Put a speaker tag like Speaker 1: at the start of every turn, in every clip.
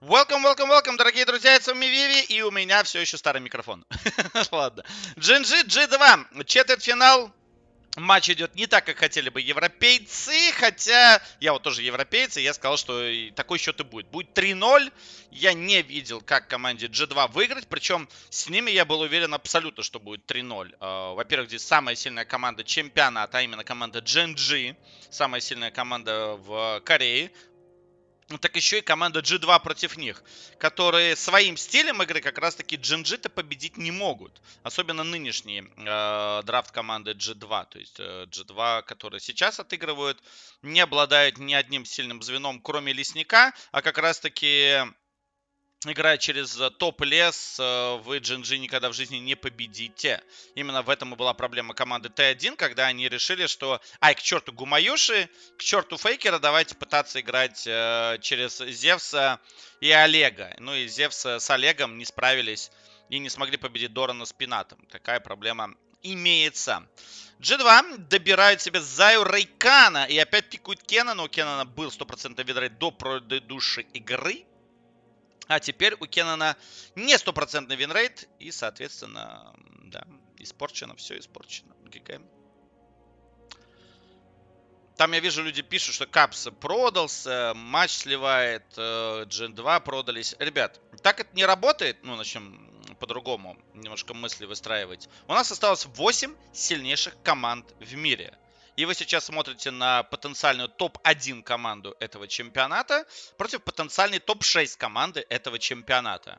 Speaker 1: Welcome, welcome, welcome, дорогие друзья, это с вами Виви, и у меня все еще старый микрофон. Ладно. GNG G2, четвертьфинал, матч идет не так, как хотели бы европейцы, хотя я вот тоже европеец, и я сказал, что такой счет и будет. Будет 3-0, я не видел, как команде G2 выиграть, причем с ними я был уверен абсолютно, что будет 3-0. А, во-первых, здесь самая сильная команда чемпионата, а именно команда GNG, самая сильная команда в Корее, ну, так еще и команда G2 против них, которые своим стилем игры как раз-таки gng победить не могут. Особенно нынешний э, драфт команды G2. То есть э, G2, которые сейчас отыгрывают, не обладают ни одним сильным звеном, кроме Лесника, а как раз-таки играя через э, топ лес, э, вы Джинджи никогда в жизни не победите. Именно в этом и была проблема команды Т1, когда они решили, что ай, к черту Гумаюши, к черту Фейкера, давайте пытаться играть э, через Зевса и Олега. Ну и Зевса с Олегом не справились и не смогли победить Дорана с Пинатом. Такая проблема имеется. G2 добирают себе Заю Рейкана и опять пикует Кена, но у Кенана был 100% видрейт до предыдущей игры. А теперь у Кеннона не стопроцентный винрейт. И, соответственно, да, испорчено, все испорчено. ГГ. Там я вижу, люди пишут, что Капс продался, матч сливает, э, Джин 2 продались. Ребят, так это не работает. Ну, начнем по-другому немножко мысли выстраивать. У нас осталось 8 сильнейших команд в мире. И вы сейчас смотрите на потенциальную топ-1 команду этого чемпионата против потенциальной топ-6 команды этого чемпионата.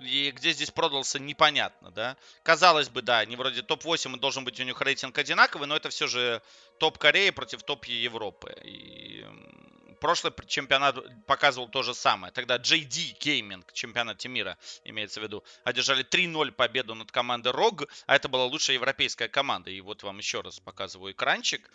Speaker 1: И где здесь продался, непонятно, да? Казалось бы, да, они вроде топ-8, и должен быть у них рейтинг одинаковый, но это все же топ Кореи против топ Европы. И прошлый чемпионат показывал то же самое. Тогда JD Gaming, чемпионате мира, имеется в виду, одержали 3-0 победу над командой ROG, а это была лучшая европейская команда. И вот вам еще раз показываю экранчик.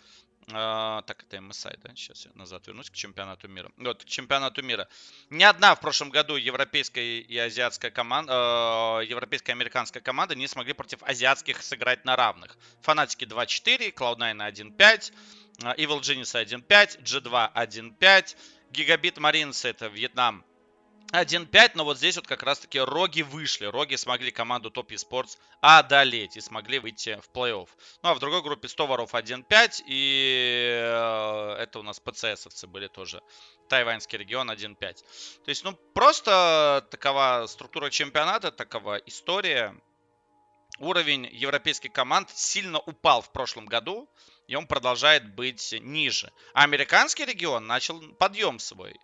Speaker 1: А, так, это MSI, да? Сейчас я назад вернусь к чемпионату мира. Вот, к чемпионату мира. Ни одна в прошлом году европейская и азиатская команда, э, европейская и американская команда не смогли против азиатских сыграть на равных. Фанатики 2-4, Cloud9 1-5, а, Evil Genius 1.5, G2 1.5, Gigabit Marines это Вьетнам 1-5, но вот здесь вот как раз-таки Роги вышли. Роги смогли команду Top Esports одолеть и смогли выйти в плей-офф. Ну, а в другой группе 100 воров 1 и э, это у нас ПЦСовцы были тоже. Тайваньский регион 1.5. То есть, ну, просто такова структура чемпионата, такова история. Уровень европейских команд сильно упал в прошлом году и он продолжает быть ниже. А американский регион начал подъем свой.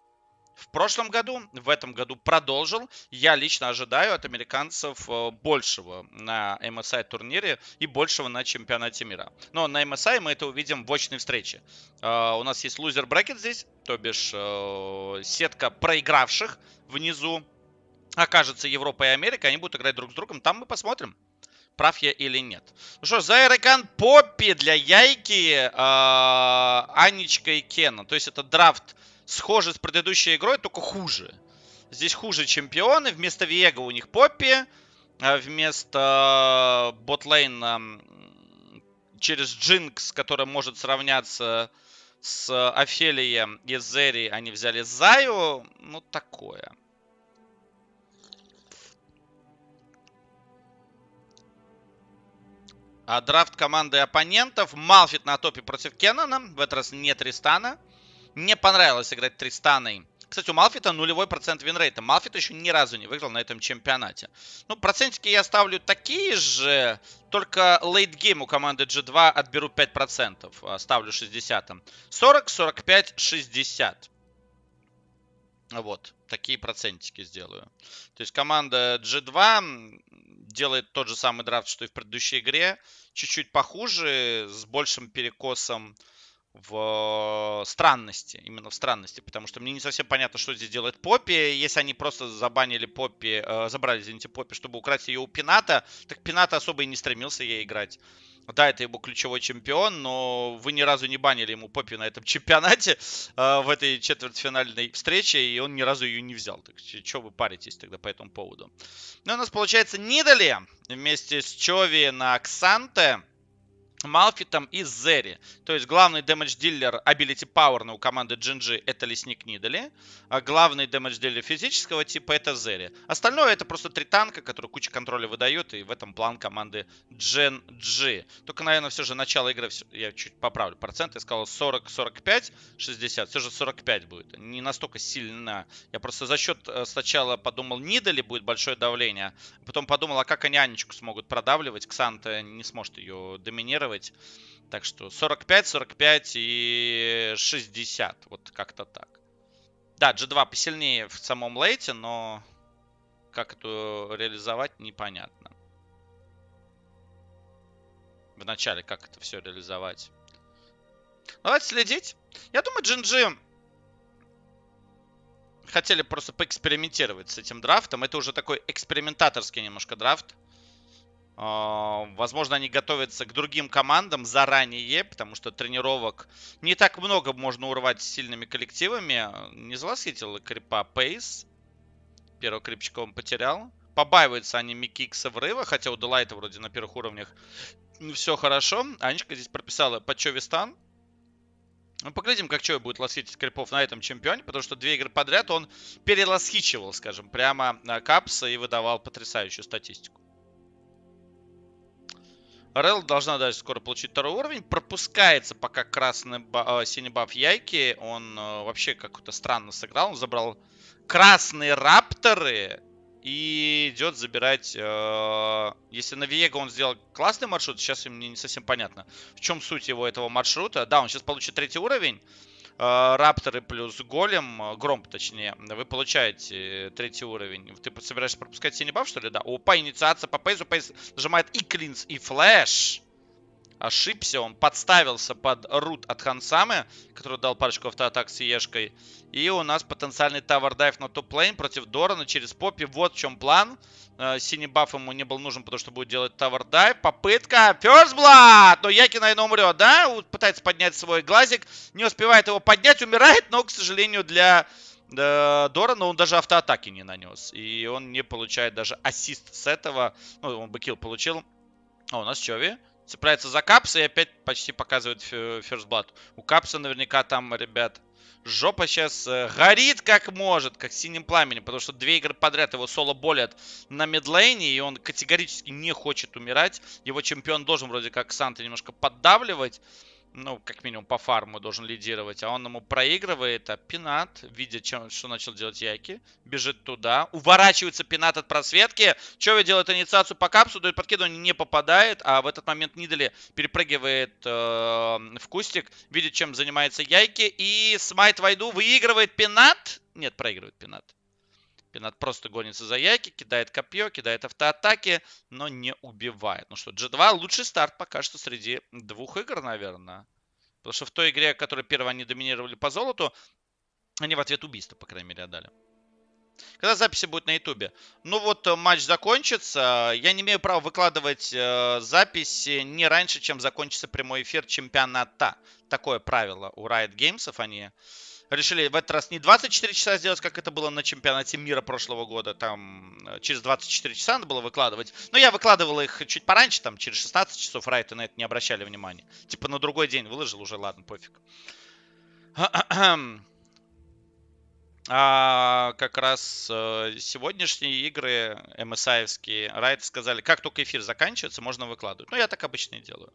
Speaker 1: В прошлом году, в этом году продолжил. Я лично ожидаю от американцев э, большего на MSI турнире и большего на чемпионате мира. Но на MSI мы это увидим в очной встрече. Э, у нас есть лузер брекет здесь, то бишь э, сетка проигравших внизу. Окажется Европа и Америка, они будут играть друг с другом. Там мы посмотрим прав я или нет. Ну что, Зайрекан Поппи для Яйки, э, а, Анечка и Кена. То есть это драфт схожий с предыдущей игрой, только хуже. Здесь хуже чемпионы. Вместо Вега у них Поппи. А вместо ботлейна через Джинкс, который может сравняться с Офелием и Зери, они взяли Заю. Ну, такое. А драфт команды оппонентов. Малфит на топе против Кеннона. В этот раз не Тристана. Мне понравилось играть Тристаной. Кстати, у Малфита нулевой процент винрейта. Малфит еще ни разу не выиграл на этом чемпионате. Ну, процентики я ставлю такие же, только лейтгейм у команды G2 отберу 5%. А ставлю 60. 40, 45, 60. Вот, такие процентики сделаю. То есть команда G2 делает тот же самый драфт, что и в предыдущей игре. Чуть-чуть похуже, с большим перекосом в странности, именно в странности, потому что мне не совсем понятно, что здесь делает Поппи. Если они просто забанили Поппи, э, забрали, извините, Поппи, чтобы украсть ее у Пината, так Пината особо и не стремился ей играть. Ну да, это его ключевой чемпион, но вы ни разу не банили ему Поппи на этом чемпионате э, в этой четвертьфинальной встрече, и он ни разу ее не взял. Так что вы паритесь тогда по этому поводу? Ну, у нас получается Нидали вместе с Чови на Ксанте. Малфитом и Зерри. То есть главный дэмэдж дилер Ability Power у команды GNG это лесник Нидали, а главный дэмэдж дилер физического типа это Зерри. Остальное это просто три танка, которые куча контроля выдают, и в этом план команды GNG. Только, наверное, все же начало игры, я чуть поправлю процент, я сказал 40-45, 60, все же 45 будет. Не настолько сильно. Я просто за счет э, сначала подумал, Нидали будет большое давление, а потом подумал, а как они Анечку смогут продавливать, Ксанта не сможет ее доминировать варьировать. Так что 45, 45 и 60. Вот как-то так. Да, G2 посильнее в самом лейте, но как это реализовать, непонятно. Вначале как это все реализовать. Давайте следить. Я думаю, GNG хотели просто поэкспериментировать с этим драфтом. Это уже такой экспериментаторский немножко драфт. А, возможно, они готовятся к другим командам заранее, потому что тренировок не так много можно урвать с сильными коллективами. Не зла крипа Пейс. Первого крипчика он потерял. Побаиваются они Микикса врыва, хотя у Делайта вроде на первых уровнях все хорошо. Анечка здесь прописала по Чове стан. Ну, поглядим, как Чови будет лосхитить крипов на этом чемпионе, потому что две игры подряд он перелосхичивал, скажем, прямо капса и выдавал потрясающую статистику. Рел должна даже скоро получить второй уровень. Пропускается пока красный ба- а, синий баф Яйки. Он э, вообще как-то странно сыграл. Он забрал красные рапторы и идет забирать... Э, если на Виего он сделал классный маршрут, сейчас мне не совсем понятно, в чем суть его этого маршрута. Да, он сейчас получит третий уровень. Э, рапторы плюс Голем, э, Гром, точнее, вы получаете третий уровень. Ты собираешься пропускать синий баф, что ли? Да. Опа, инициация по пейсу. Пейс нажимает и клинс, и флэш ошибся, он подставился под рут от Хансамы, который дал парочку автоатак с Ешкой. И у нас потенциальный тавер на топ-лейн против Дорана через Поппи. Вот в чем план. Э, синий баф ему не был нужен, потому что будет делать тавер Попытка. First Blood! Но Яки, наверное, умрет, да? Пытается поднять свой глазик. Не успевает его поднять, умирает, но, к сожалению, для... Э, Дорана он даже автоатаки не нанес. И он не получает даже ассист с этого. Ну, он бы килл получил. А у нас Чови цепляется за Капса и опять почти показывает First Blood. У Капса наверняка там, ребят, жопа сейчас э, горит как может, как синим пламенем, потому что две игры подряд его соло болят на мидлейне, и он категорически не хочет умирать. Его чемпион должен вроде как Санта немножко поддавливать ну, как минимум по фарму должен лидировать, а он ему проигрывает, а Пинат, видя, чем, что начал делать Яки, бежит туда, уворачивается Пинат от просветки, Чови делает инициацию по капсу, дает подкидывание, не попадает, а в этот момент Нидали перепрыгивает э, в кустик, видит, чем занимается Яйки, и смайт войду, выигрывает Пинат, нет, проигрывает Пинат, Пенат просто гонится за яйки, кидает копье, кидает автоатаки, но не убивает. Ну что, G2 лучший старт пока что среди двух игр, наверное. Потому что в той игре, в которой первой они доминировали по золоту, они в ответ убийство, по крайней мере, отдали. Когда записи будет на ютубе? Ну вот, э, матч закончится. Я не имею права выкладывать э, записи не раньше, чем закончится прямой эфир чемпионата. Такое правило у Riot Games. Они решили в этот раз не 24 часа сделать, как это было на чемпионате мира прошлого года. Там э, через 24 часа надо было выкладывать. Но я выкладывал их чуть пораньше, там через 16 часов. Райты на это не обращали внимания. Типа на другой день выложил уже, ладно, пофиг. А как раз э, сегодняшние игры МСАевские Райт сказали, как только эфир заканчивается, можно выкладывать. Ну, я так обычно и делаю.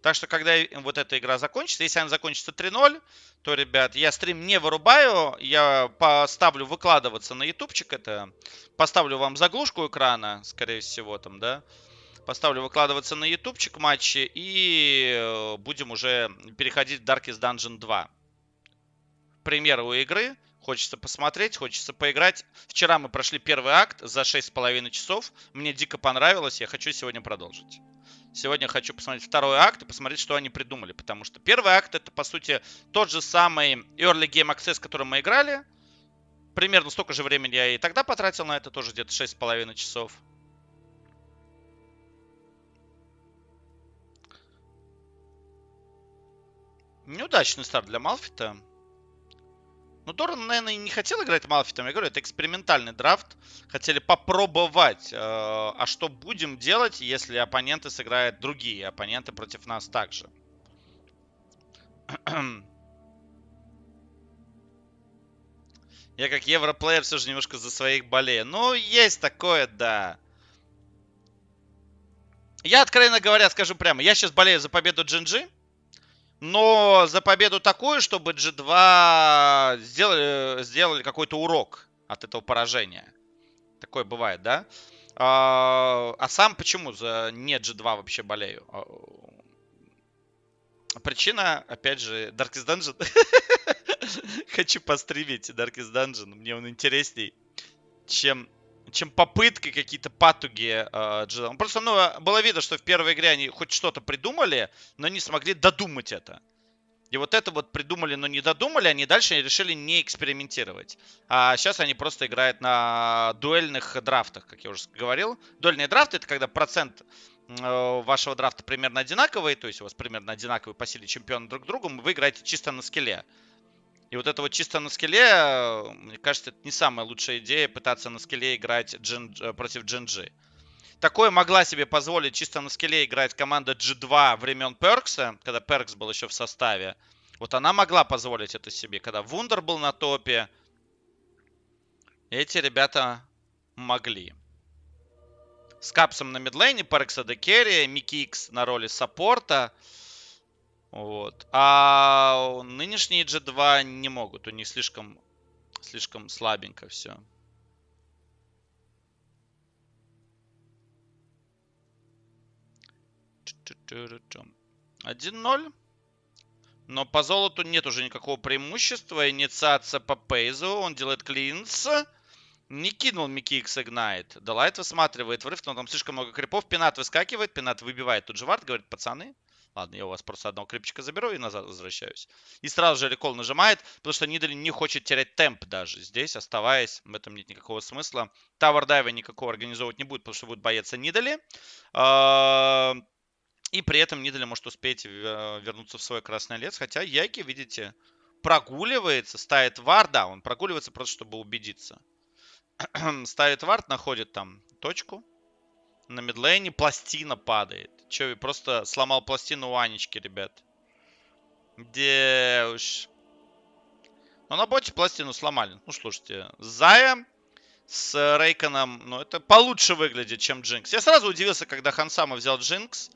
Speaker 1: Так что, когда вот эта игра закончится, если она закончится 3-0, то, ребят, я стрим не вырубаю, я поставлю выкладываться на ютубчик это, поставлю вам заглушку экрана, скорее всего, там, да, поставлю выкладываться на ютубчик матчи и э, будем уже переходить в Darkest Dungeon 2. Премьера у игры, Хочется посмотреть, хочется поиграть. Вчера мы прошли первый акт за 6,5 часов. Мне дико понравилось, я хочу сегодня продолжить. Сегодня хочу посмотреть второй акт и посмотреть, что они придумали. Потому что первый акт это, по сути, тот же самый Early Game Access, который мы играли. Примерно столько же времени я и тогда потратил на это, тоже где-то 6,5 часов. Неудачный старт для Малфита. Ну, Доран, наверное, не хотел играть Малфитом. Я говорю, это экспериментальный драфт. Хотели попробовать, э, а что будем делать, если оппоненты сыграют другие оппоненты против нас также. Я как европлеер все же немножко за своих болею. Ну, есть такое, да. Я, откровенно говоря, скажу прямо. Я сейчас болею за победу Джинджи. -Джи но за победу такую, чтобы G2 сделали, сделали какой-то урок от этого поражения. Такое бывает, да? А, а сам почему за не G2 вообще болею? А, причина, опять же, Darkest Dungeon. Хочу постримить Darkest Dungeon. Мне он интересней, чем чем попытки какие-то патуги э, Джеда. Просто ну, было видно, что в первой игре они хоть что-то придумали, но не смогли додумать это. И вот это вот придумали, но не додумали, они дальше решили не экспериментировать. А сейчас они просто играют на дуэльных драфтах, как я уже говорил. Дуэльные драфты это когда процент э, вашего драфта примерно одинаковый, то есть у вас примерно одинаковые по силе чемпионы друг к другу, вы играете чисто на скилле. И вот это вот чисто на скеле, мне кажется, это не самая лучшая идея пытаться на скеле играть джин, э, против Джинджи. Такое могла себе позволить чисто на скеле играть команда G2 времен Перкса, когда Перкс был еще в составе. Вот она могла позволить это себе, когда Вундер был на топе. Эти ребята могли. С Капсом на мидлейне, Перкса декерри, Микикс на роли саппорта. Вот. А нынешние G2 не могут. У них слишком, слишком слабенько все. Тю-тю-тю-тю. 1-0. Но по золоту нет уже никакого преимущества. Инициация по пейзу. Он делает клинс. Не кинул Микикс Игнайт. Далайт высматривает врыв, но там слишком много крипов. Пенат выскакивает. Пенат выбивает тут же вард. Говорит, пацаны, Ладно, я у вас просто одного крепчика заберу и назад возвращаюсь. И сразу же рекол нажимает, потому что Нидали не хочет терять темп даже здесь, оставаясь. В этом нет никакого смысла. Тавер дайва никакого организовывать не будет, потому что будет бояться Нидали. И при этом Нидали может успеть э, вернуться в свой красный лес. Хотя Яки, видите, прогуливается, ставит вар. Да, он прогуливается просто, чтобы убедиться. ставит вард, находит там точку на мидлейне пластина падает. Че, просто сломал пластину у Анечки, ребят. Где уж... Но ну, на боте пластину сломали. Ну, слушайте, Зая с Рейконом, ну, это получше выглядит, чем Джинкс. Я сразу удивился, когда Хансама взял Джинкс.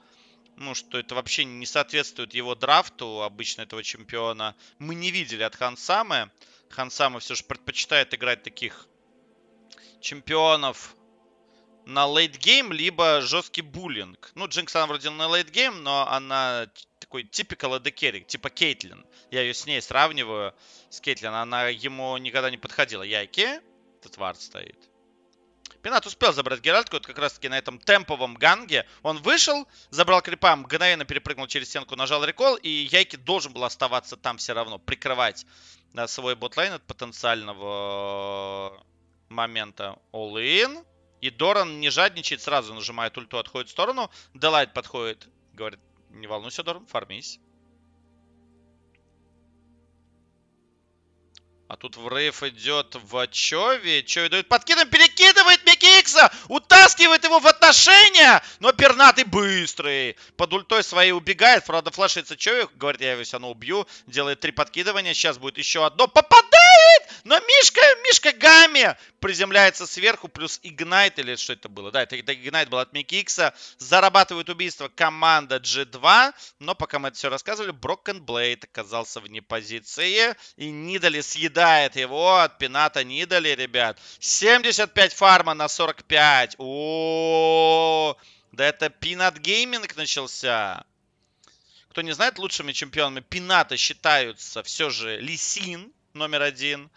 Speaker 1: Ну, что это вообще не соответствует его драфту обычно этого чемпиона. Мы не видели от Хансамы. Хансама все же предпочитает играть таких чемпионов на лейтгейм, либо жесткий буллинг. Ну, Джинкс, она вроде на лейтгейм, но она такой типикал эдекерик, типа Кейтлин. Я ее с ней сравниваю, с Кейтлин. Она ему никогда не подходила. Яйки, этот вард стоит. Пинат успел забрать Геральтку, вот как раз таки на этом темповом ганге. Он вышел, забрал крипа, мгновенно перепрыгнул через стенку, нажал рекол, и Яйки должен был оставаться там все равно, прикрывать э, свой ботлайн от потенциального момента. All-in. И Доран не жадничает, сразу нажимает ульту, отходит в сторону. Делайт подходит, говорит, не волнуйся, Доран, фармись. А тут врыв идет в Чове. Чове дает подкидом, перекидывает Микикса, утаскивает его в отношения. Но пернатый быстрый. Под ультой своей убегает. Правда, флешится Чове. Говорит, я его все равно убью. Делает три подкидывания. Сейчас будет еще одно. Попадает! Нет! Но Мишка, Мишка Гами приземляется сверху, плюс Игнайт, или что это было? Да, это, Игнайт был от Микикса. Зарабатывает убийство команда G2, но пока мы это все рассказывали, Брокен Блейд оказался вне позиции, и Нидали съедает его от пината Нидали, ребят. 75 фарма на 45. О, да это пинат гейминг начался. Кто не знает, лучшими чемпионами пината считаются все же Лисин, номер один.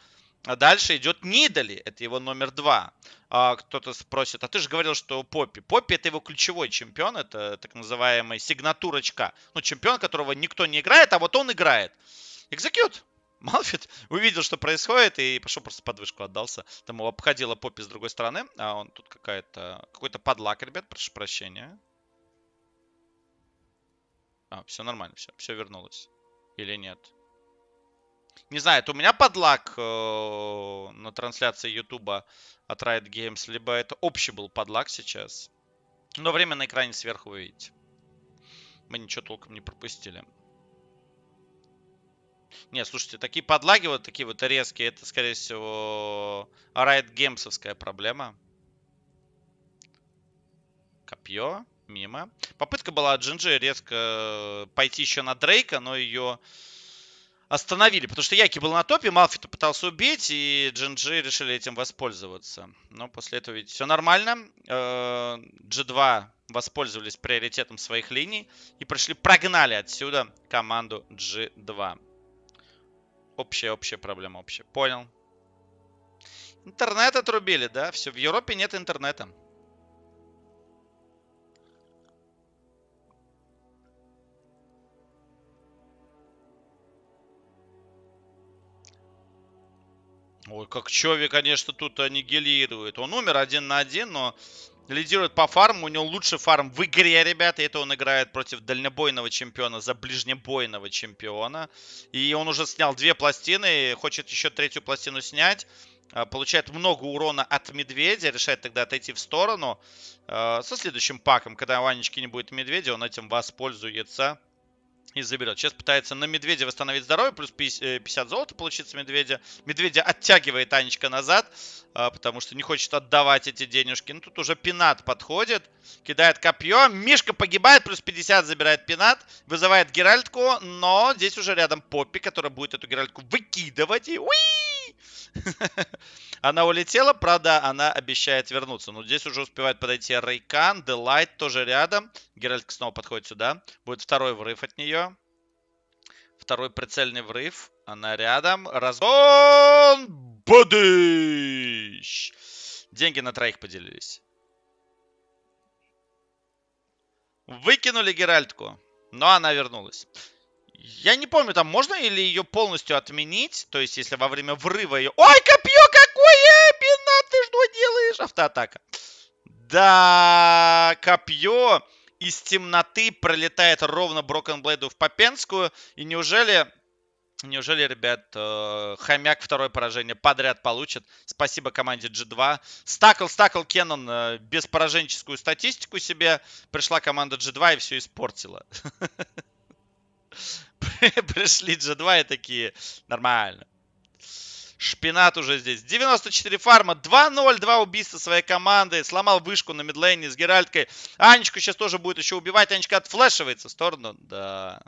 Speaker 1: А дальше идет Нидали, это его номер два. А, кто-то спросит, а ты же говорил, что Поппи. Поппи это его ключевой чемпион, это так называемая сигнатурочка. Ну, чемпион, которого никто не играет, а вот он играет. Экзекьют. Малфит увидел, что происходит, и пошел просто подвышку отдался. Там его обходила Поппи с другой стороны. А он тут какая-то... Какой-то подлак, ребят, прошу прощения. А, все нормально, все, все вернулось. Или нет? Не знаю, это у меня подлак э, на трансляции Ютуба от Riot Games, либо это общий был подлак сейчас. Но время на экране сверху вы видите. Мы ничего толком не пропустили. Не, слушайте, такие подлаги, вот такие вот резкие, это, скорее всего, Riot Games'овская проблема. Копье. Мимо. Попытка была от Джинджи резко э, пойти еще на Дрейка, но ее остановили, потому что Яки был на топе, Малфита пытался убить, и Джинджи решили этим воспользоваться. Но после этого ведь все нормально. G2 э, воспользовались приоритетом своих линий и пришли, прогнали отсюда команду G2. Общая, общая проблема, общая. Понял. Интернет отрубили, да? Все, в Европе нет интернета. Ой, как Чови, конечно, тут аннигилирует. Он умер один на один, но лидирует по фарму. У него лучший фарм в игре, ребята. Это он играет против дальнобойного чемпиона за ближнебойного чемпиона. И он уже снял две пластины. Хочет еще третью пластину снять. А, получает много урона от медведя. Решает тогда отойти в сторону. А, со следующим паком, когда Ванечки не будет медведя, он этим воспользуется и заберет. Сейчас пытается на медведя восстановить здоровье, плюс 50 э, золота получится медведя. Медведя оттягивает Анечка назад, а, потому что не хочет отдавать эти денежки. Ну, тут уже пенат подходит, кидает копье. Мишка погибает, плюс 50 забирает пенат, вызывает Геральтку, но здесь уже рядом Поппи, которая будет эту Геральтку выкидывать. И уи! она улетела, правда, она обещает вернуться. Но ну, здесь уже успевает подойти Рейкан, Делайт тоже рядом. Геральт снова подходит сюда. Будет второй врыв от нее. Второй прицельный врыв. Она рядом. Разгон! Бодыщ! Деньги на троих поделились. Выкинули Геральтку, но она вернулась. Я не помню, там можно или ее полностью отменить? То есть, если во время врыва ее... Ой, копье какое! Бина, ты что делаешь? Автоатака. Да, копье из темноты пролетает ровно Брокенблейду в Попенскую. И неужели Неужели, ребят, э, хомяк второе поражение подряд получит? Спасибо команде G2. Стакл, стакл, Кеннон без пораженческую статистику себе. Пришла команда G2 и все испортила. пришли G2 и такие, нормально. Шпинат уже здесь. 94 фарма, 2-0, два убийства своей команды. Сломал вышку на мидлейне с Геральткой. Анечку сейчас тоже будет еще убивать. Анечка отфлешивается в сторону. Да.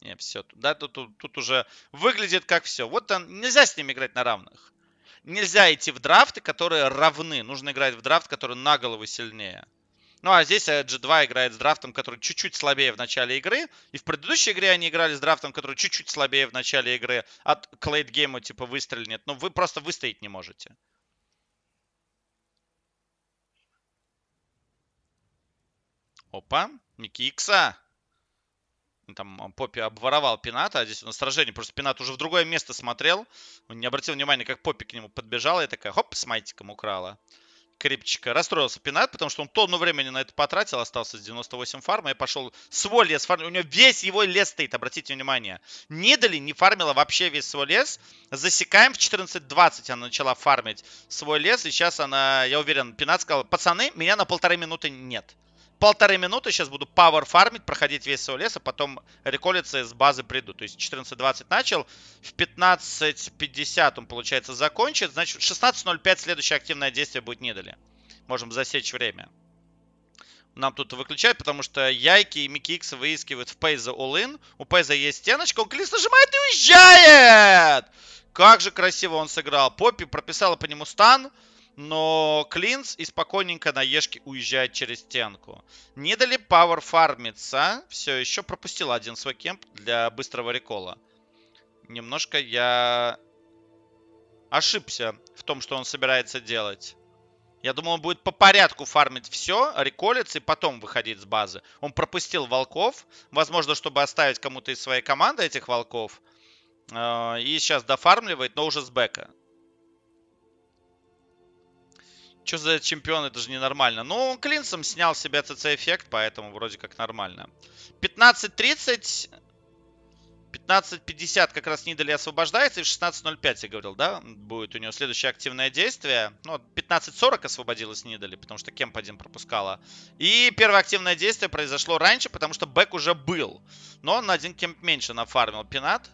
Speaker 1: Не, все. Да, тут, тут, тут уже выглядит как все. Вот он. нельзя с ним играть на равных. Нельзя идти в драфты, которые равны. Нужно играть в драфт, который на голову сильнее. Ну а здесь э, G2 играет с драфтом, который чуть-чуть слабее в начале игры. И в предыдущей игре они играли с драфтом, который чуть-чуть слабее в начале игры. От клейд лейтгейму типа выстрельнет. Но ну, вы просто выстоять не можете. Опа, Микикса. Ну, там э, Поппи обворовал Пината, а здесь у нас сражение. Просто Пинат уже в другое место смотрел. Он не обратил внимания, как Поппи к нему подбежала и такая, хоп, с майтиком украла крепчика. Расстроился Пинат, потому что он тонну времени на это потратил, остался с 98 фарма и пошел свой лес фармить. У него весь его лес стоит, обратите внимание. Нидали не фармила вообще весь свой лес. Засекаем в 14.20 она начала фармить свой лес. И сейчас она, я уверен, Пинат сказал, пацаны, меня на полторы минуты нет полторы минуты сейчас буду power фармить, проходить весь свой лес, а потом реколиться из базы приду. То есть 14.20 начал, в 15.50 он, получается, закончит. Значит, 16.05 следующее активное действие будет не Можем засечь время. Нам тут выключают, потому что Яйки и микикс выискивают в Пейза all-in. У Пейза есть стеночка, он клист нажимает и уезжает! Как же красиво он сыграл. Поппи прописала по нему стан но Клинс и спокойненько на Ешке уезжает через стенку. Не дали Пауэр фармиться, все еще пропустил один свой кемп для быстрого рекола. Немножко я ошибся в том, что он собирается делать. Я думал, он будет по порядку фармить все, реколиться и потом выходить с базы. Он пропустил волков, возможно, чтобы оставить кому-то из своей команды этих волков. Э, и сейчас дофармливает, но уже с бэка. Что за чемпион, это же ненормально. Ну, он клинсом снял себе ЦЦ-эффект, поэтому вроде как нормально. 15.30, 15.50 как раз Нидали освобождается, и в 16.05, я говорил, да, будет у него следующее активное действие. Ну, 15.40 освободилась Нидали, потому что Кемп один пропускала. И первое активное действие произошло раньше, потому что Бэк уже был. Но он на один Кемп меньше нафармил Пинат.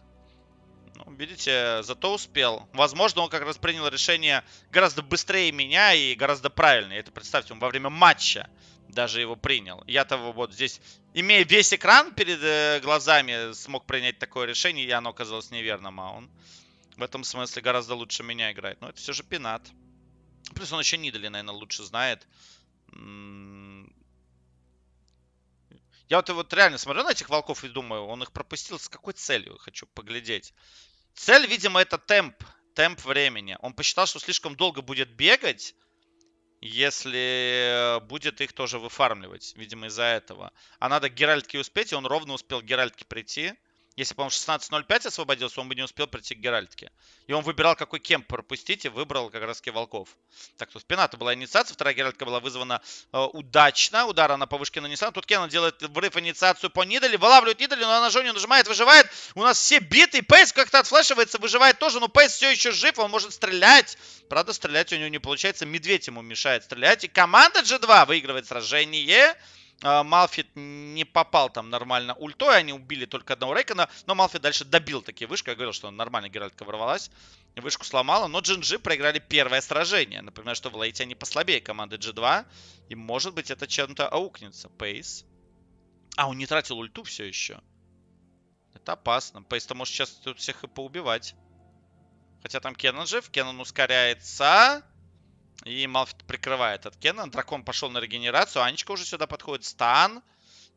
Speaker 1: Ну, видите, зато успел. Возможно, он как раз принял решение гораздо быстрее меня и гораздо правильнее. Это, представьте, он во время матча даже его принял. Я-то вот здесь, имея весь экран перед э, глазами, смог принять такое решение, и оно оказалось неверным, а он в этом смысле гораздо лучше меня играет. Но это все же пенат. Плюс он еще Нидали, наверное, лучше знает. Я вот, вот реально смотрю на этих волков и думаю, он их пропустил с какой целью, хочу поглядеть. Цель, видимо, это темп. Темп времени. Он посчитал, что слишком долго будет бегать, если э, будет их тоже выфармливать. Видимо, из-за этого. А надо к Геральтке успеть, и он ровно успел к Геральтке прийти. Если бы он 16.05 освободился, он бы не успел прийти к Геральтке. И он выбирал, какой кемп пропустить, и выбрал как раз Волков. Так что спина была инициация, вторая Геральтка была вызвана э, удачно. Удар она по вышке нанесла. Тут Кеннон делает врыв инициацию по Нидали, вылавливает Нидали, но она же не нажимает, выживает. У нас все биты, Пейс как-то отфлешивается, выживает тоже, но Пейс все еще жив, он может стрелять. Правда, стрелять у него не получается, Медведь ему мешает стрелять. И команда G2 выигрывает сражение. А, Малфит не попал там нормально ультой, они убили только одного Рейкона, но Малфит дальше добил такие вышки. Я говорил, что нормально Геральтка ворвалась, вышку сломала, но Джинджи проиграли первое сражение. Напоминаю, что в лейте они послабее команды G2, и может быть это чем-то аукнется. Пейс. А, он не тратил ульту все еще. Это опасно. Пейс-то может сейчас тут всех и поубивать. Хотя там Кеннон жив, Кеннон ускоряется. И Малфит прикрывает от Кена. Дракон пошел на регенерацию. Анечка уже сюда подходит. Стан.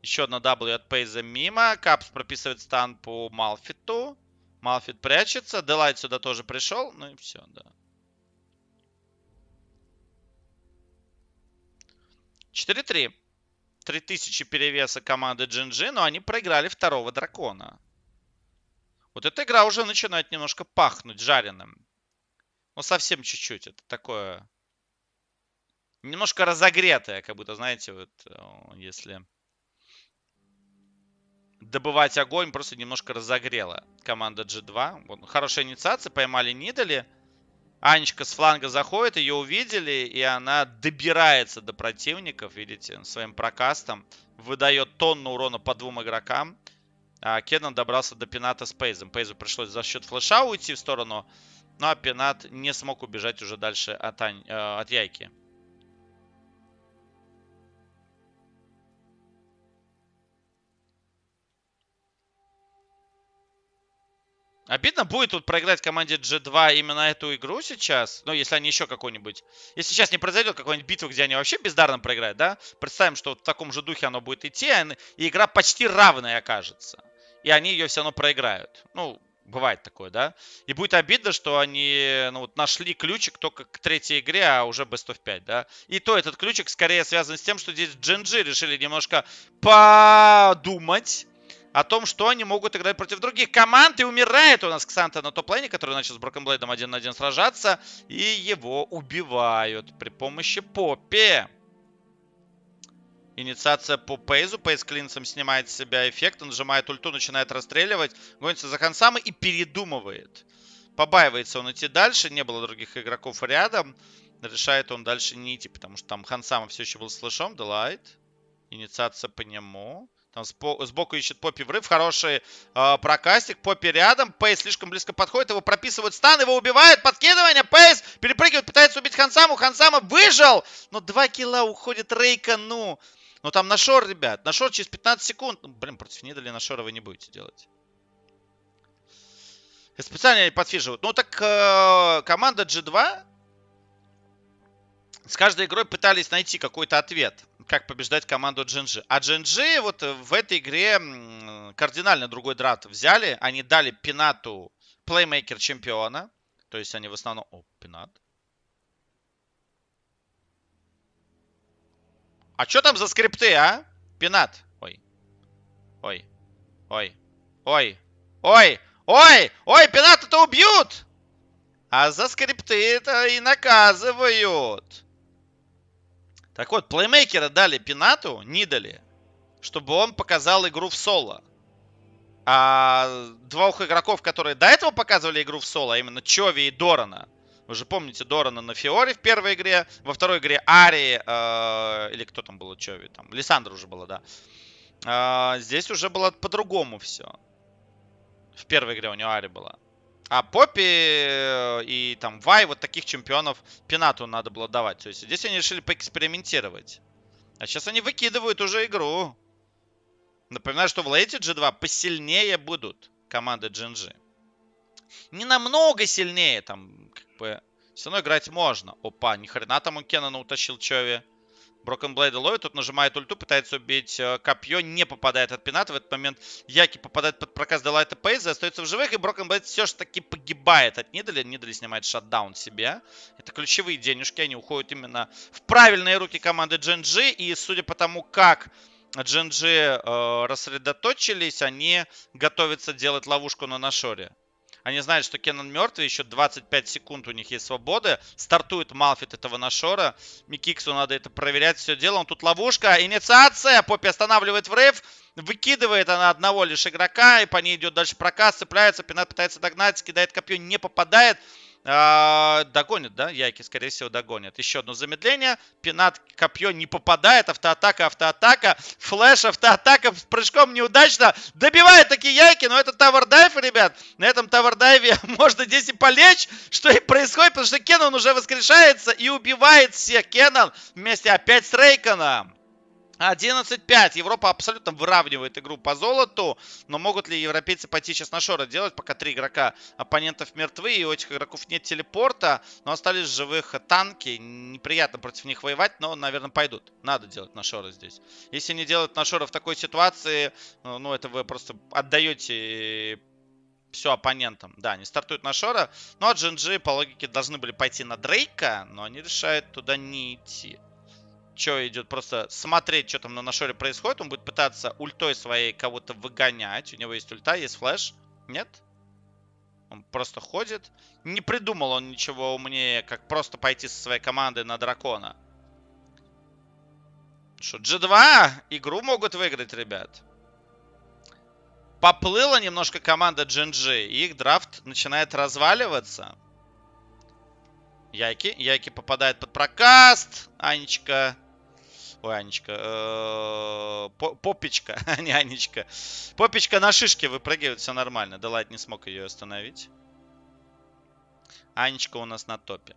Speaker 1: Еще одна W от Пейза мимо. Капс прописывает стан по Малфиту. Малфит прячется. Делайт сюда тоже пришел. Ну и все, да. 4-3. 3000 перевеса команды Джинджи. но они проиграли второго дракона. Вот эта игра уже начинает немножко пахнуть жареным. Ну, совсем чуть-чуть. Это такое Немножко разогретая, как будто, знаете, вот если добывать огонь, просто немножко разогрела команда G2. Вот, ну, хорошая инициация, поймали Нидали. Анечка с фланга заходит, ее увидели, и она добирается до противников, видите, своим прокастом. Выдает тонну урона по двум игрокам. А Кеннон добрался до Пината с Пейзом. Пейзу пришлось за счет флеша уйти в сторону, ну, а Пинат не смог убежать уже дальше от, Ань... э, от Яйки. Обидно будет тут проиграть команде G2 именно эту игру сейчас. Ну, если они еще какой-нибудь... Если сейчас не произойдет какой-нибудь битвы, где они вообще бездарно проиграют, да? Представим, что в таком же духе оно будет идти, а и игра почти равная окажется. И они ее все равно проиграют. Ну, бывает такое, да? И будет обидно, что они ну, вот нашли ключик только к третьей игре, а уже best of 5, да? И то этот ключик скорее связан с тем, что здесь GNG решили немножко подумать о том, что они могут играть против других команд. И умирает у нас Ксанта на топ-лайне, который начал с Брокенблейдом один на один сражаться. И его убивают при помощи Поппи. Инициация по Пейзу. Пейз клинцем снимает с себя эффект. Он нажимает ульту, начинает расстреливать. Гонится за Хансамы и передумывает. Побаивается он идти дальше. Не было других игроков рядом. Решает он дальше не идти, потому что там Хансама все еще был слышом. Делайт. Инициация по нему. Там сбоку ищет Поппи врыв. Хороший э, прокастик. Поппи рядом. Пейс слишком близко подходит. Его прописывают стан. Его убивают. Подкидывание. Пейс перепрыгивает. Пытается убить Хансаму. Хансама выжил. Но 2 килла уходит Рейка. Ну... Но там на шор, ребят. На шор через 15 секунд. Ну, блин, против Нидали на шора вы не будете делать. специально они подфиживают. Ну так э, команда G2 с каждой игрой пытались найти какой-то ответ как побеждать команду GNG. А GNG вот э, в этой игре кардинально другой драт взяли. Они дали Пинату плеймейкер чемпиона. То есть они в основном... О, Пинат. А что там за скрипты, а? Пинат. Ой. Ой. Ой. Ой. Ой. Ой. Ой, Пинат это убьют! А за скрипты это и наказывают. Так вот, плеймейкера дали Пинату, не дали, чтобы он показал игру в соло. А двух игроков, которые до этого показывали игру в соло, а именно Чови и Дорана, вы же помните Дорана на Фиоре в первой игре, во второй игре Ари, э, или кто там был, Чови, там, Лиссандра уже была, да. Э, здесь уже было по-другому все. В первой игре у него Ари была. А Поппи э, и там Вай, вот таких чемпионов Пенату надо было давать. То есть здесь они решили поэкспериментировать. А сейчас они выкидывают уже игру. Напоминаю, что в лейте G2 посильнее будут команды GNG. Не намного сильнее, там, как бы, все равно играть можно. Опа, ни хрена там у Кеннона утащил Чови. Брокенблейда ловит, тут нажимает ульту, пытается убить э, копье, не попадает от пината. В этот момент Яки попадает под проказ Делайта Пейза, остается в живых, и Брокенблейд все же таки погибает от Нидали. Нидали снимает шатдаун себе. Это ключевые денежки, они уходят именно в правильные руки команды GNG, и судя по тому, как... GNG э, рассредоточились, они готовятся делать ловушку на Нашоре. Они знают, что Кеннон мертвый, еще 25 секунд у них есть свободы. Стартует Малфит этого Нашора. Микиксу надо это проверять, все дело. Он тут ловушка, инициация, Поппи останавливает врыв. Выкидывает она одного лишь игрока, и по ней идет дальше проказ, цепляется, Пенат пытается догнать, кидает копье, не попадает. А, догонит, да? Яйки, скорее всего, догонят. Еще одно замедление. Пенат копье не попадает. Автоатака, автоатака. Флэш, автоатака. с Прыжком неудачно. Добивает такие яйки. Но это тавер ребят. На этом тавер можно здесь и полечь. Что и происходит, потому что Кеннон уже воскрешается и убивает всех. Кеннон вместе опять с Рейконом. 11-5. Европа абсолютно выравнивает игру по золоту. Но могут ли европейцы пойти сейчас на шоры делать, пока три игрока оппонентов мертвы, и у этих игроков нет телепорта, но остались живых танки. Неприятно против них воевать, но, наверное, пойдут. Надо делать на шоры здесь. Если не делать на шоры в такой ситуации, ну, ну это вы просто отдаете все оппонентам. Да, они стартуют на Шора. Ну, а GNG, по логике, должны были пойти на Дрейка, но они решают туда не идти. Что идет просто смотреть, что там на нашоре происходит. Он будет пытаться ультой своей кого-то выгонять. У него есть ульта, есть флеш. Нет? Он просто ходит. Не придумал он ничего умнее, как просто пойти со своей командой на дракона. Что, G2? Игру могут выиграть, ребят. Поплыла немножко команда GNG. их драфт начинает разваливаться. Яйки. Яйки попадает под прокаст. Анечка Ой, Анечка. Э, попечка, а не Анечка. Попечка на шишке выпрыгивает, все нормально. Делайт не смог ее остановить. Анечка у нас на топе.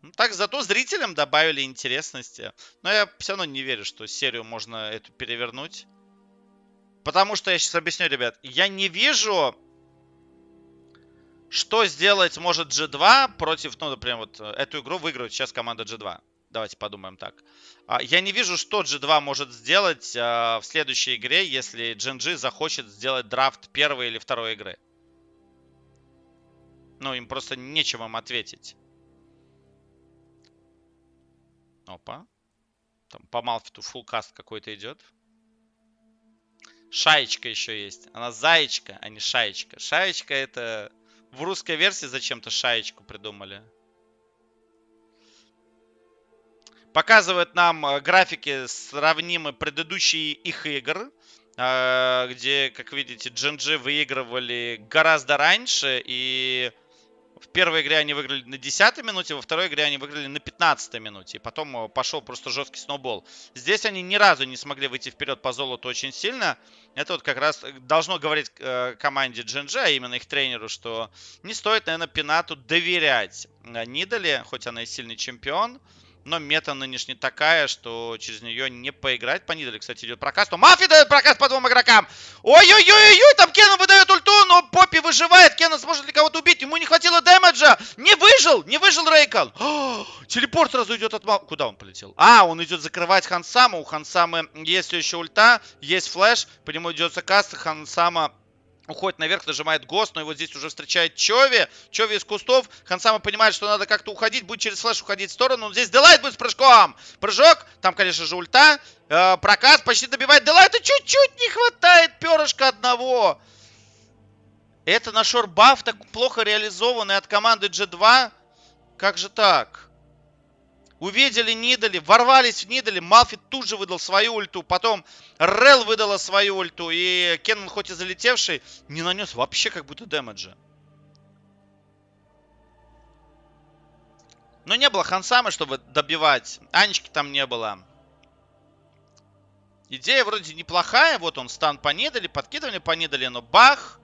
Speaker 1: Ну, так, зато зрителям добавили интересности. Но я все равно не верю, что серию можно эту перевернуть. Потому что я сейчас объясню, ребят. Я не вижу что сделать может G2 против, ну, например, вот э, эту игру выиграют сейчас команда G2? Давайте подумаем так. А, я не вижу, что G2 может сделать э, в следующей игре, если GNG захочет сделать драфт первой или второй игры. Ну, им просто нечем им ответить. Опа. Там по Малфиту фулкаст какой-то идет. Шаечка еще есть. Она заечка, а не шаечка. Шаечка это в русской версии зачем-то шаечку придумали. Показывает нам э, графики, сравнимы предыдущие их игр, э, где, как видите, Джинджи выигрывали гораздо раньше и в первой игре они выиграли на 10 минуте, во второй игре они выиграли на 15 минуте. И потом э, пошел просто жесткий сноубол. Здесь они ни разу не смогли выйти вперед по золоту очень сильно. Это вот как раз э, должно говорить э, команде GNG, а именно их тренеру, что не стоит, наверное, Пинату доверять Нидали, хоть она и сильный чемпион но мета нынешне такая, что через нее не поиграть. По Нидале, кстати, идет прокаст. Но Мафи дает прокаст по двум игрокам. Ой-ой-ой-ой, там Кена выдает ульту, но Поппи выживает. Кена сможет ли кого-то убить? Ему не хватило дэмэджа. Не выжил, не выжил Рейкал. телепорт сразу идет от Мал... Куда он полетел? А, он идет закрывать Хансама. У Хансамы есть еще ульта, есть флэш. По нему идет закаст. Хансама уходит наверх, нажимает ГОС, но его здесь уже встречает Чови. Чови из кустов. Хансама понимает, что надо как-то уходить, будет через флеш уходить в сторону. Но здесь Делайт будет с прыжком. Прыжок, там, конечно же, ульта. Э, прокат почти добивает Делайта. Чуть-чуть не хватает перышка одного. Это наш шорбаф так плохо реализованный от команды G2. Как же так? увидели Нидали, ворвались в Нидали, Малфит тут же выдал свою ульту, потом Рел выдала свою ульту, и Кеннон, хоть и залетевший, не нанес вообще как будто дэмэджа. Но не было Хансамы, чтобы добивать. Анечки там не было. Идея вроде неплохая. Вот он стан по Нидали, подкидывание по Нидали, но бах!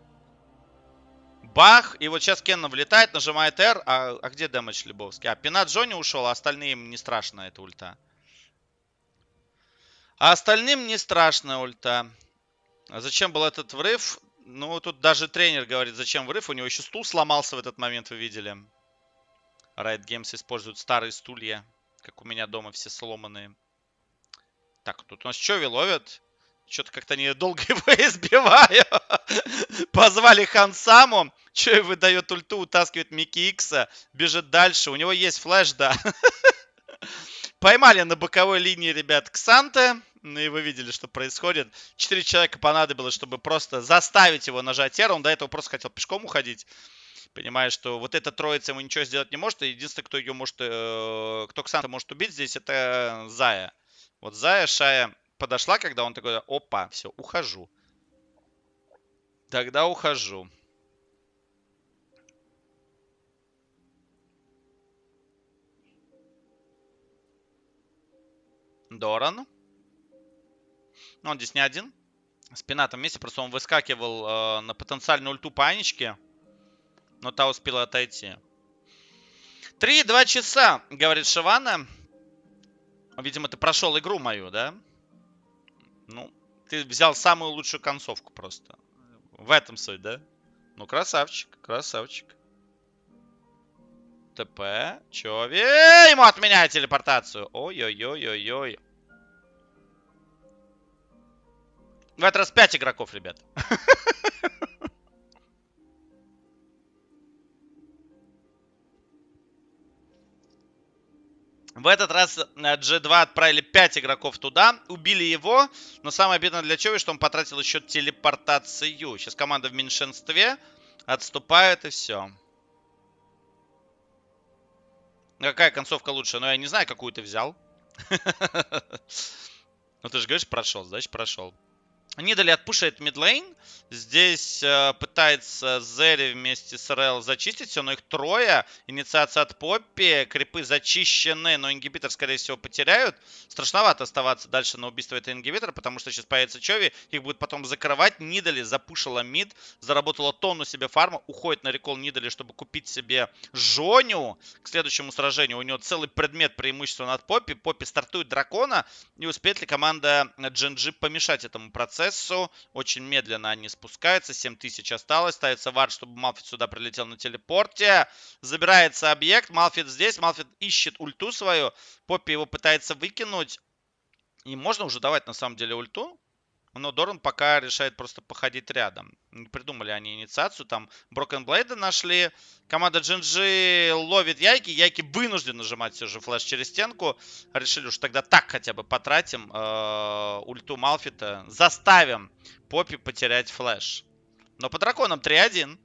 Speaker 1: Бах, и вот сейчас Кенна влетает, нажимает R, а, а где дэмэдж Любовский? А, Пинат Джонни ушел, а остальным не страшно это ульта. А остальным не страшно ульта. А зачем был этот врыв? Ну, тут даже тренер говорит, зачем врыв. У него еще стул сломался в этот момент, вы видели. Riot Games используют старые стулья, как у меня дома все сломанные. Так, тут у нас Чови ловят. Что-то как-то недолго его избиваю. Позвали Хан Хансаму. Че выдает ульту, утаскивает Микки Икса. Бежит дальше. У него есть флеш, да. Поймали на боковой линии, ребят, Ксанте. Ну и вы видели, что происходит. Четыре человека понадобилось, чтобы просто заставить его нажать R. Он до этого просто хотел пешком уходить. Понимая, что вот эта троица ему ничего сделать не может. И единственное, кто ее может... Э, кто Ксанта может убить здесь, это Зая. Вот Зая, Шая подошла, когда он такой, опа, все, ухожу. Тогда ухожу. Доран. Но ну, он здесь не один. Спина там вместе, просто он выскакивал э, на потенциальную ульту Панички, Но та успела отойти. Три-два часа, говорит Шивана. Видимо, ты прошел игру мою, да? Да. Ну, ты взял самую лучшую концовку просто. В этом суть, да? Ну, красавчик, красавчик. ТП. Чови. Ему отменяют телепортацию. Ой-ой-ой-ой-ой. В этот раз 5 игроков, ребят. В этот раз G2 э, отправили 5 игроков туда. Убили его. Но самое обидное для Чови, что он потратил еще телепортацию. Сейчас команда в меньшинстве. Отступает и все. Ну, какая концовка лучше? Ну, я не знаю, какую ты взял. Ну, ты же говоришь, прошел. Значит, прошел. Нидали отпушает мидлейн. Здесь э, пытается Зери вместе с РЛ зачистить все, но их трое. Инициация от Поппи. Крипы зачищены, но ингибитор, скорее всего, потеряют. Страшновато оставаться дальше на убийство этого ингибитора, потому что сейчас появится Чови. Их будет потом закрывать. Нидали запушила мид, заработала тонну себе фарма. Уходит на рекол Нидали, чтобы купить себе Жоню к следующему сражению. У него целый предмет преимущества над Поппи. Поппи стартует дракона. Не успеет ли команда GNG помешать этому процессу? процессу. Очень медленно они спускаются. 7000 осталось. Ставится вард, чтобы Малфит сюда прилетел на телепорте. Забирается объект. Малфит здесь. Малфит ищет ульту свою. Поппи его пытается выкинуть. И можно уже давать на самом деле ульту. Но Дорн пока решает просто походить рядом. Придумали они инициацию. Там Брокен Блейда нашли. Команда GNG ловит Яйки. Яйки вынуждены нажимать все же флеш через стенку. Решили уж тогда так хотя бы потратим э, ульту Малфита. Заставим Поппи потерять флеш. Но по драконам 3-1.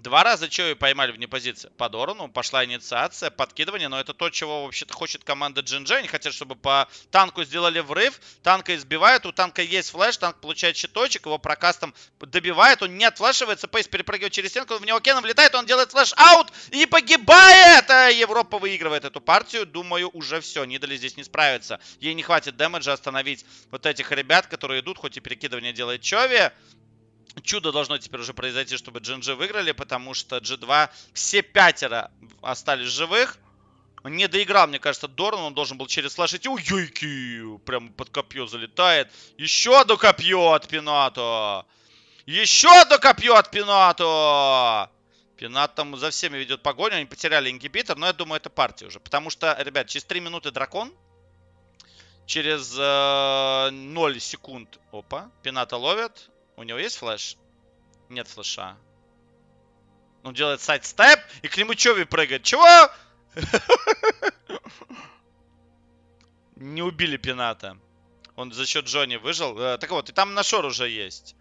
Speaker 1: Два раза Чои поймали вне позиции. По Дорону пошла инициация, подкидывание, но это то, чего вообще-то хочет команда Джинджей. Они хотят, чтобы по танку сделали врыв, танка избивают, у танка есть флеш, танк получает щиточек, его прокастом добивает, он не отфлешивается, Пейс перепрыгивает через стенку, в него Кеном летает, он делает флеш-аут и погибает! А Европа выигрывает эту партию, думаю, уже все, Нидали здесь не справится. Ей не хватит дэмэджа остановить вот этих ребят, которые идут, хоть и перекидывание делает Чови, чудо должно теперь уже произойти, чтобы GNG выиграли, потому что G2 все пятеро остались живых. Не доиграл, мне кажется, Дорн. Он должен был через слэш идти. ой Прям под копье залетает. Еще одно копье от Пинато. Еще одно копье от Пинато. Пинат там за всеми ведет погоню. Они потеряли ингибитор. Но я думаю, это партия уже. Потому что, ребят, через 3 минуты дракон. Через э, 0 секунд. Опа. Пината ловят. У него есть флеш? Нет флеша. Он ну, делает сайт-степ, и к нему Чови прыгает. Чего? Не убили Пината. Он за счет Джонни выжил. Э, так вот, и там Нашор уже есть.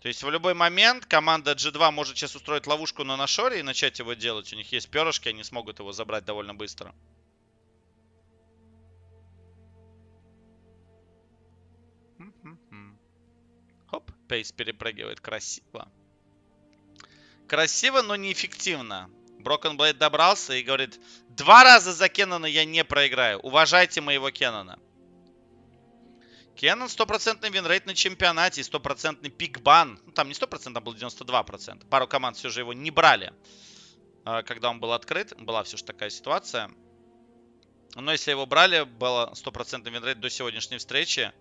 Speaker 1: То есть в любой момент команда G2 может сейчас устроить ловушку на Нашоре и начать его делать. У них есть перышки, они смогут его забрать довольно быстро. Пейс перепрыгивает красиво. Красиво, но неэффективно. Брокен Блейд добрался и говорит, два раза за Кеннона я не проиграю. Уважайте моего Кеннона. Кеннон стопроцентный винрейт на чемпионате и стопроцентный пикбан. Ну, там не стопроцентно, там было 92%. Пару команд все же его не брали, а, когда он был открыт. Была все же такая ситуация. Но если его брали, было стопроцентный винрейт до сегодняшней встречи.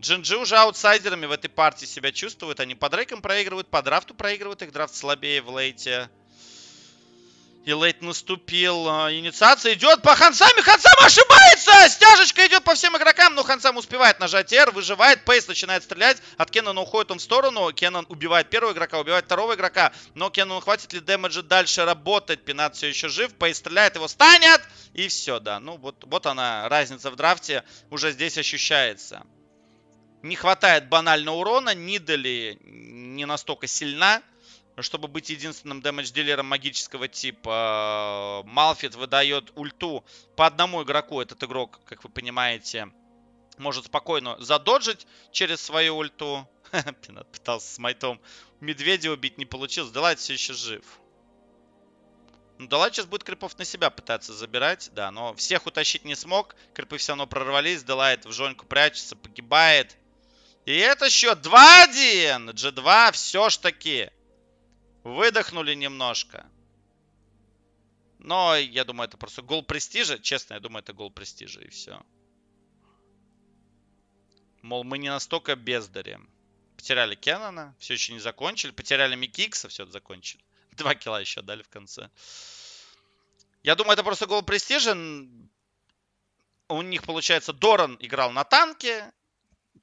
Speaker 1: Джинджи уже аутсайдерами в этой партии себя чувствуют. Они по дрейкам проигрывают, по драфту проигрывают. Их драфт слабее в лейте. И лейт наступил. А, инициация идет по Хансаме. Хансам ошибается! Стяжечка идет по всем игрокам. Но Хансам успевает нажать R, выживает. Пейс начинает стрелять. От Кеннона уходит он в сторону. Кеннон убивает первого игрока, убивает второго игрока. Но Кеннону хватит ли дэмэджа дальше работать? Пинат все еще жив. Пейс стреляет, его станет. И все, да. Ну вот, вот она, разница в драфте уже здесь ощущается. Не хватает банально урона. Нидали не настолько сильна, чтобы быть единственным дэмэдж-дилером магического типа. Малфит выдает ульту по одному игроку. Этот игрок, как вы понимаете, может спокойно задоджить через свою ульту. Пинат пытался с майтом медведя убить, не получилось. Делайт все еще жив. Ну, Далай сейчас будет крипов на себя пытаться забирать, да, но всех утащить не смог. Крипы все равно прорвались, Делайт в жонку прячется, погибает. И это счет 2-1. G2 все ж таки. Выдохнули немножко. Но я думаю, это просто гол престижа. Честно, я думаю, это гол престижа и все. Мол, мы не настолько бездари. Потеряли Кеннона, все еще не закончили. Потеряли Микикса, все это закончили. Два килла еще дали в конце. Я думаю, это просто гол престижа. У них, получается, Доран играл на танке,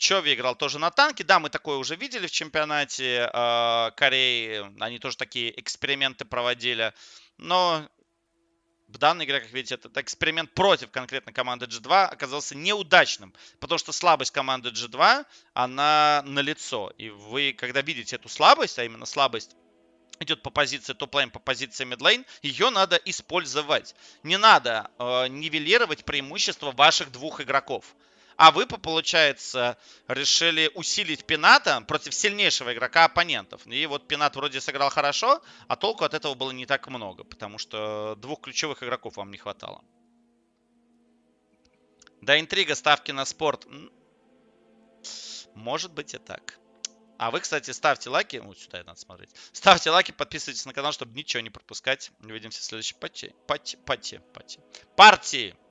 Speaker 1: Чо выиграл тоже на танке. Да, мы такое уже видели в чемпионате э, Кореи. Они тоже такие эксперименты проводили. Но в данной игре, как видите, этот эксперимент против конкретно команды G2 оказался неудачным, потому что слабость команды G2, она налицо. И вы, когда видите эту слабость, а именно слабость идет по позиции топ-лайн, по позиции мидлейн, ее надо использовать. Не надо э, нивелировать преимущество ваших двух игроков. А вы, получается, решили усилить Пината против сильнейшего игрока оппонентов. И вот Пинат вроде сыграл хорошо, а толку от этого было не так много, потому что двух ключевых игроков вам не хватало. Да, интрига ставки на спорт. Может быть и так. А вы, кстати, ставьте лайки. Вот сюда надо смотреть. Ставьте лайки, подписывайтесь на канал, чтобы ничего не пропускать. Увидимся в следующей пати. Пати. Пати. Пати. Партии.